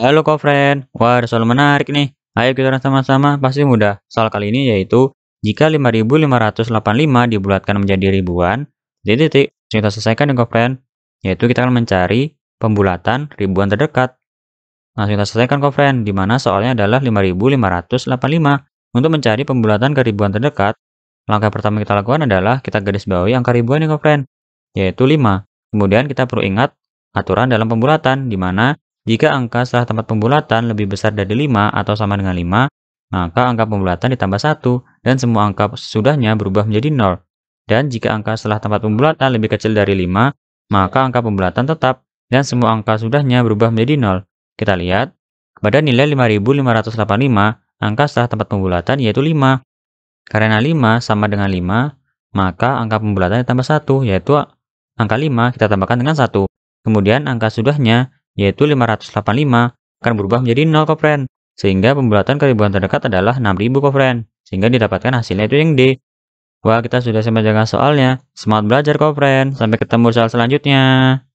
Halo friend, wah ada soal menarik nih. Ayo kita sama-sama, pasti mudah. Soal kali ini yaitu, jika 5585 dibulatkan menjadi ribuan, titik-titik, kita selesaikan nih friend, Yaitu kita akan mencari pembulatan ribuan terdekat. Nah, kita selesaikan friend, di mana soalnya adalah 5585. Untuk mencari pembulatan ke ribuan terdekat, langkah pertama kita lakukan adalah kita garis bawahi angka ribuan nih friend, yaitu 5. Kemudian kita perlu ingat aturan dalam pembulatan, di mana jika angka setelah tempat pembulatan lebih besar dari 5 atau sama dengan 5, maka angka pembulatan ditambah 1 dan semua angka sesudahnya berubah menjadi 0. Dan jika angka setelah tempat pembulatan lebih kecil dari 5, maka angka pembulatan tetap dan semua angka sudahnya berubah menjadi 0. Kita lihat, pada nilai 5585, angka setelah tempat pembulatan yaitu 5. Karena 5 sama dengan 5, maka angka pembulatan ditambah 1, yaitu angka 5 kita tambahkan dengan 1. Kemudian angka sudahnya yaitu 585, akan berubah menjadi 0 kofren, sehingga pembulatan ke ribuan terdekat adalah 6000 kofren, sehingga didapatkan hasilnya itu yang D. Wah, kita sudah sampai dengan soalnya. Semangat belajar, kofren, Sampai ketemu soal selanjutnya.